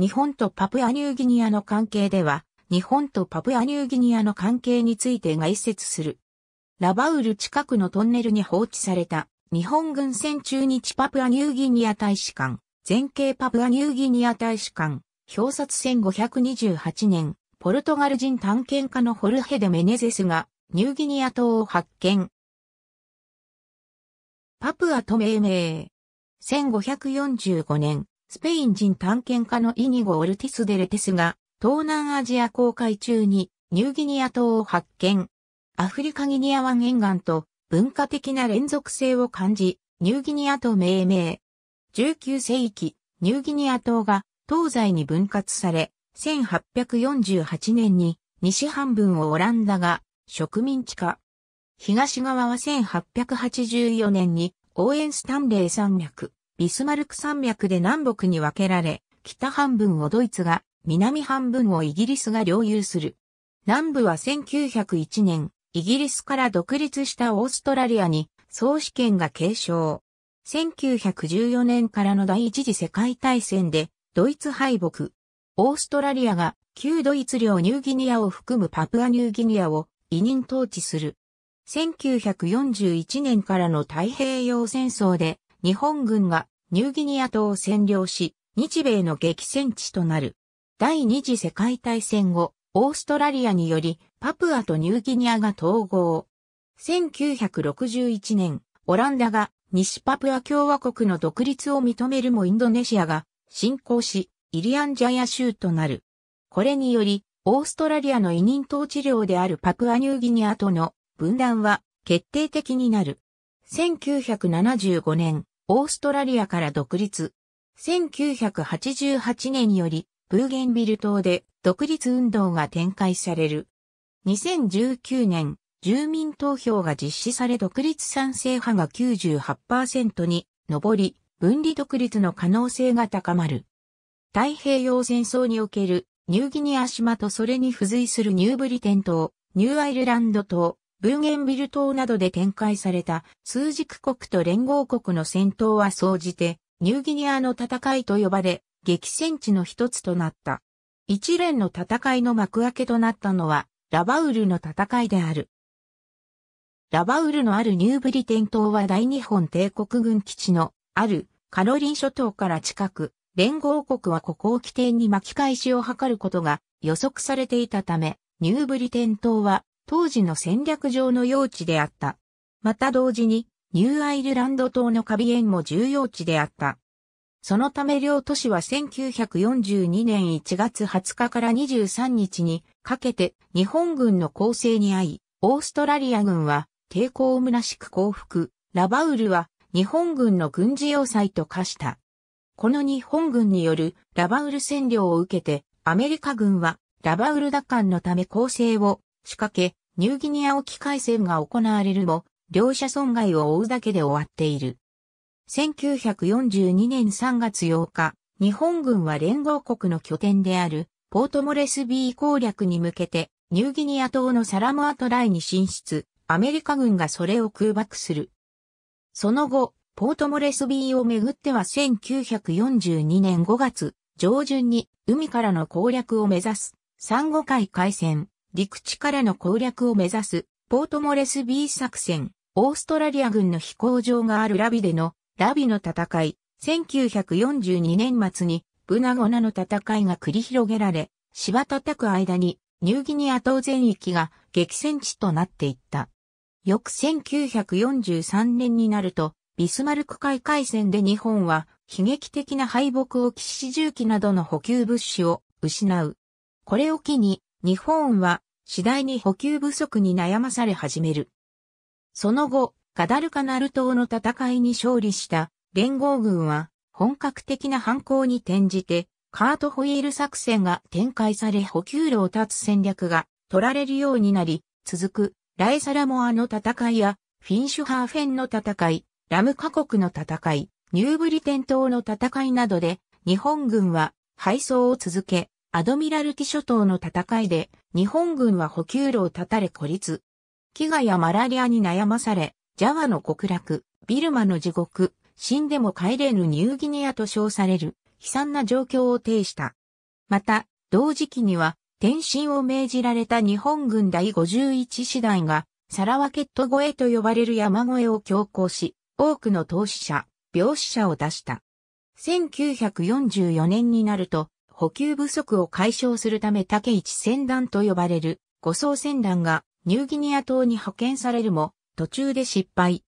日本とパプアニューギニアの関係では、日本とパプアニューギニアの関係について概説する。ラバウル近くのトンネルに放置された日本軍船中日パプアニューギニア大使館、全景パプアニューギニア大使館、表札1528年、ポルトガル人探検家のホルヘデ・メネゼスがニューギニア島を発見。パプアと命名。1545年、スペイン人探検家のイニゴ・オルティス・デレテスが、東南アジア航海中にニューギニア島を発見。アフリカギニア湾沿岸と文化的な連続性を感じ、ニューギニアと命名。19世紀、ニューギニア島が東西に分割され、1848年に西半分をオランダが植民地化。東側は1884年にオーエンスタンレー山脈。ビスマルク山脈で南北に分けられ、北半分をドイツが、南半分をイギリスが領有する。南部は1901年、イギリスから独立したオーストラリアに総主権が継承。1914年からの第一次世界大戦でドイツ敗北。オーストラリアが旧ドイツ領ニューギニアを含むパプアニューギニアを委任統治する。1941年からの太平洋戦争で日本軍がニューギニア島を占領し、日米の激戦地となる。第二次世界大戦後、オーストラリアにより、パプアとニューギニアが統合。1961年、オランダが西パプア共和国の独立を認めるもインドネシアが侵攻し、イリアンジャヤ州となる。これにより、オーストラリアの委任統治領であるパプアニューギニアとの分断は決定的になる。1975年、オーストラリアから独立。1988年より、ブーゲンビル島で独立運動が展開される。2019年、住民投票が実施され独立賛成派が98%に上り、分離独立の可能性が高まる。太平洋戦争におけるニューギニア島とそれに付随するニューブリテン島、ニューアイルランド島、ブーゲンビル島などで展開された数軸国と連合国の戦闘は総じてニューギニアの戦いと呼ばれ激戦地の一つとなった。一連の戦いの幕開けとなったのはラバウルの戦いである。ラバウルのあるニューブリテン島は大日本帝国軍基地のあるカロリン諸島から近く、連合国はここを起点に巻き返しを図ることが予測されていたため、ニューブリテン島は当時の戦略上の用地であった。また同時に、ニューアイルランド島のカビエンも重要地であった。そのため両都市は1942年1月20日から23日にかけて日本軍の攻勢に遭い、オーストラリア軍は抵抗を虚しく降伏、ラバウルは日本軍の軍事要塞と化した。この日本軍によるラバウル占領を受けて、アメリカ軍はラバウル奪還のため攻勢を仕掛け、ニューギニア沖海戦が行われるも、両者損害を負うだけで終わっている。1942年3月8日、日本軍は連合国の拠点である、ポートモレスビー攻略に向けて、ニューギニア島のサラモアトライに進出、アメリカ軍がそれを空爆する。その後、ポートモレスビーをめぐっては1942年5月上旬に海からの攻略を目指す、ンゴ海海戦、陸地からの攻略を目指す、ポートモレスビー作戦、オーストラリア軍の飛行場があるラビでの、ラビの戦い、1942年末に、ブナゴナの戦いが繰り広げられ、芝叩く間に、ニューギニア島全域が激戦地となっていった。翌1943年になると、ビスマルク海海戦で日本は悲劇的な敗北を騎士重機などの補給物資を失う。これを機に日本は次第に補給不足に悩まされ始める。その後、ガダルカナル島の戦いに勝利した連合軍は本格的な反抗に転じてカートホイール作戦が展開され補給路を断つ戦略が取られるようになり、続くライサラモアの戦いやフィンシュハーフェンの戦い、ラムカ国の戦い、ニューブリテン島の戦いなどで日本軍は敗走を続け、アドミラルティ諸島の戦いで、日本軍は補給路を断たれ孤立。飢餓やマラリアに悩まされ、ジャワの極楽、ビルマの地獄、死んでも帰れぬニューギニアと称される、悲惨な状況を呈した。また、同時期には、転身を命じられた日本軍第51師団が、サラワケット越えと呼ばれる山越えを強行し、多くの投資者、病死者を出した。1944年になると、補給不足を解消するため竹市船団と呼ばれる護送船団がニューギニア島に派遣されるも途中で失敗。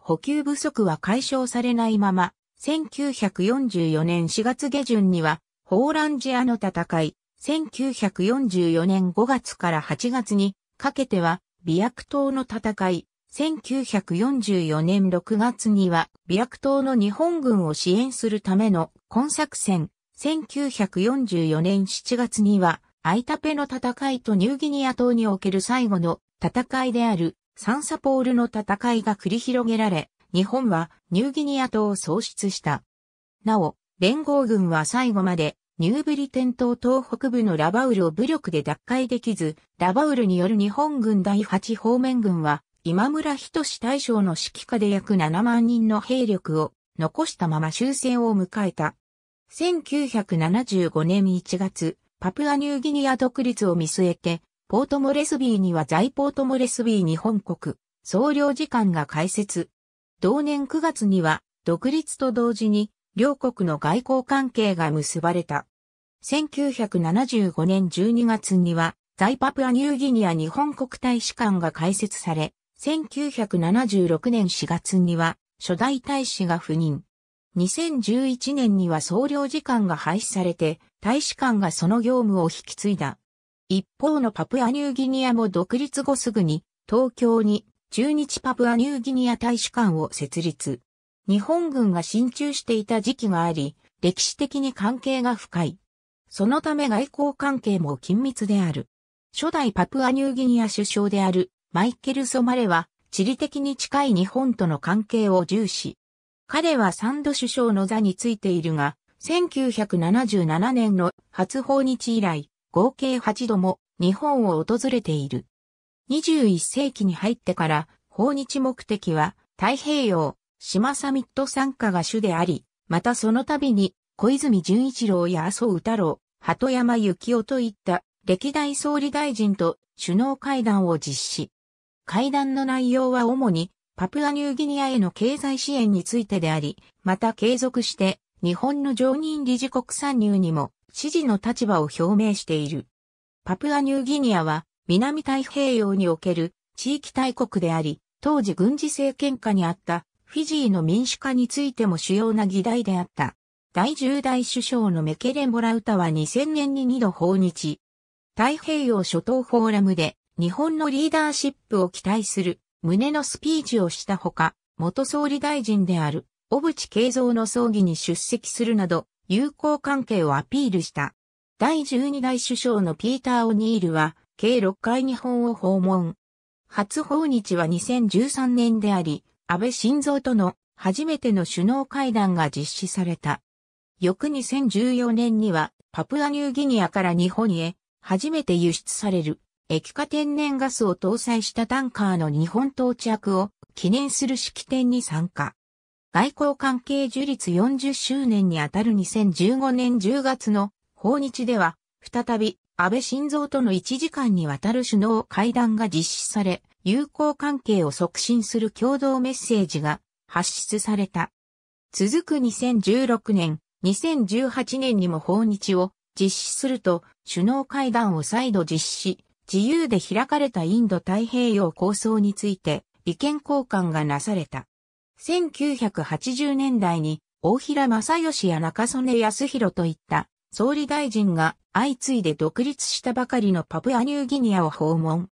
補給不足は解消されないまま、1944年4月下旬には、ホーランジアの戦い、1944年5月から8月にかけては、美薬島の戦い、1944年6月には、美薬島の日本軍を支援するための今作戦、1944年7月には、アイタペの戦いとニューギニア島における最後の戦いであるサンサポールの戦いが繰り広げられ、日本はニューギニア島を喪失した。なお、連合軍は最後までニューブリテン島東北部のラバウルを武力で奪回できず、ラバウルによる日本軍第8方面軍は、今村仁志大将の指揮下で約7万人の兵力を残したまま終戦を迎えた。1975年1月、パプアニューギニア独立を見据えて、ポートモレスビーには在ポートモレスビー日本国、総領事館が開設。同年9月には、独立と同時に、両国の外交関係が結ばれた。1975年12月には、在パプアニューギニア日本国大使館が開設され、1976年4月には、初代大使が赴任。2011年には総領事館が廃止されて、大使館がその業務を引き継いだ。一方のパプアニューギニアも独立後すぐに、東京に中日パプアニューギニア大使館を設立。日本軍が進駐していた時期があり、歴史的に関係が深い。そのため外交関係も緊密である。初代パプアニューギニア首相であるマイケル・ソマレは地理的に近い日本との関係を重視。彼は三度首相の座についているが、1977年の初訪日以来、合計8度も日本を訪れている。21世紀に入ってから、訪日目的は太平洋、島サミット参加が主であり、またその度に小泉純一郎や麻生太郎、鳩山幸夫といった歴代総理大臣と首脳会談を実施。会談の内容は主にパプアニューギニアへの経済支援についてであり、また継続して日本の常任理事国参入にも支持の立場を表明している。パプアニューギニアは南太平洋における地域大国であり、当時軍事政権下にあったフィジーの民主化についても主要な議題であった。第10代首相のメケレ・モラウタは2000年に2度訪日。太平洋諸島フォーラムで日本のリーダーシップを期待する胸のスピーチをしたほか、元総理大臣である小渕恵三の葬儀に出席するなど、友好関係をアピールした。第12代首相のピーター・オニールは、計6回日本を訪問。初訪日は2013年であり、安倍晋三との初めての首脳会談が実施された。翌2014年には、パプアニューギニアから日本へ、初めて輸出される液化天然ガスを搭載したタンカーの日本到着を記念する式典に参加。外交関係樹立40周年にあたる2015年10月の訪日では、再び安倍晋三との1時間にわたる首脳会談が実施され、友好関係を促進する共同メッセージが発出された。続く2016年、2018年にも訪日を実施すると首脳会談を再度実施。自由で開かれたインド太平洋構想について意見交換がなされた。1980年代に大平正義や中曽根康弘といった総理大臣が相次いで独立したばかりのパプアニューギニアを訪問。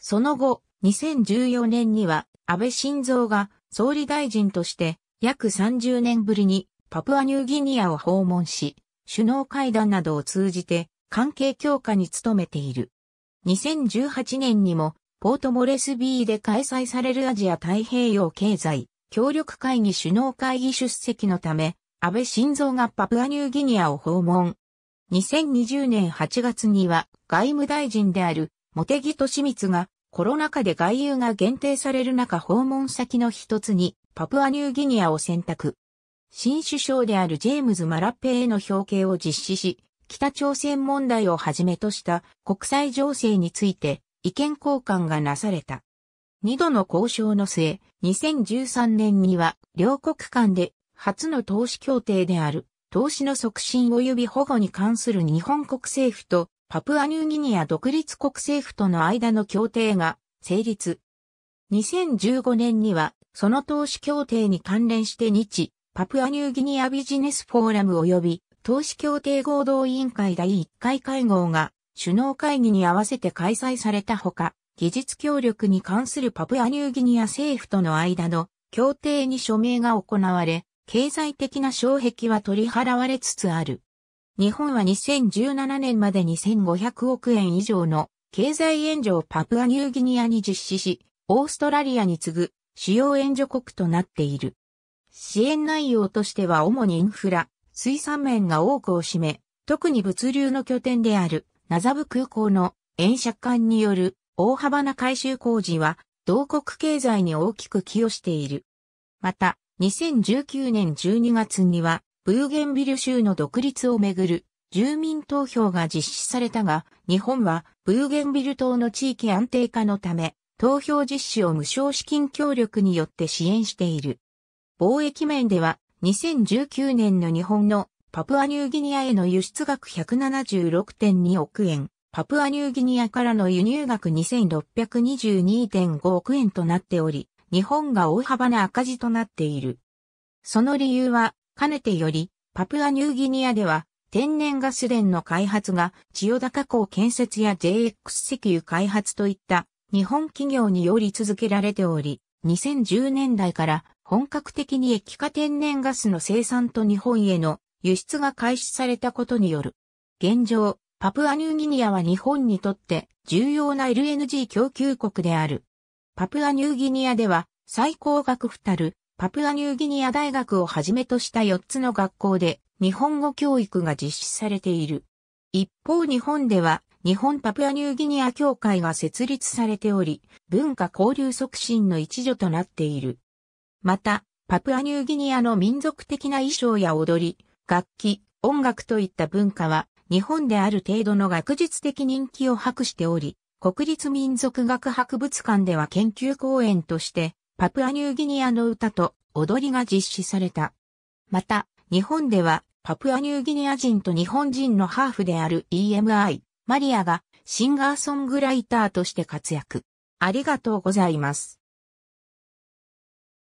その後、2014年には安倍晋三が総理大臣として約30年ぶりにパプアニューギニアを訪問し、首脳会談などを通じて関係強化に努めている。2018年にもポートモレスビーで開催されるアジア太平洋経済協力会議首脳会議出席のため、安倍晋三がパプアニューギニアを訪問。2020年8月には外務大臣である茂木敏光がコロナ禍で外遊が限定される中訪問先の一つにパプアニューギニアを選択。新首相であるジェームズ・マラッペへの表敬を実施し、北朝鮮問題をはじめとした国際情勢について意見交換がなされた。二度の交渉の末、2013年には両国間で初の投資協定である投資の促進及び保護に関する日本国政府とパプアニューギニア独立国政府との間の協定が成立。2015年にはその投資協定に関連して日パプアニューギニアビジネスフォーラム及び投資協定合同委員会第1回会合が首脳会議に合わせて開催されたほか、技術協力に関するパプアニューギニア政府との間の協定に署名が行われ、経済的な障壁は取り払われつつある。日本は2017年まで2 5 0 0億円以上の経済援助をパプアニューギニアに実施し、オーストラリアに次ぐ主要援助国となっている。支援内容としては主にインフラ、水産面が多くを占め、特に物流の拠点である、ナザブ空港の円借管による大幅な改修工事は、同国経済に大きく寄与している。また、2019年12月には、ブーゲンビル州の独立をめぐる住民投票が実施されたが、日本はブーゲンビル島の地域安定化のため、投票実施を無償資金協力によって支援している。貿易面では、2019年の日本のパプアニューギニアへの輸出額176.2億円、パプアニューギニアからの輸入額2622.5億円となっており、日本が大幅な赤字となっている。その理由は、かねてより、パプアニューギニアでは、天然ガス田の開発が、千代田加工建設や JX 石油開発といった、日本企業により続けられており、2010年代から本格的に液化天然ガスの生産と日本への輸出が開始されたことによる。現状、パプアニューギニアは日本にとって重要な LNG 供給国である。パプアニューギニアでは最高学府たるパプアニューギニア大学をはじめとした4つの学校で日本語教育が実施されている。一方日本では日本パプアニューギニア協会が設立されており、文化交流促進の一助となっている。また、パプアニューギニアの民族的な衣装や踊り、楽器、音楽といった文化は、日本である程度の学術的人気を博しており、国立民族学博物館では研究公演として、パプアニューギニアの歌と踊りが実施された。また、日本では、パプアニューギニア人と日本人のハーフである EMI、マリアがシンガーソングライターとして活躍。ありがとうございます。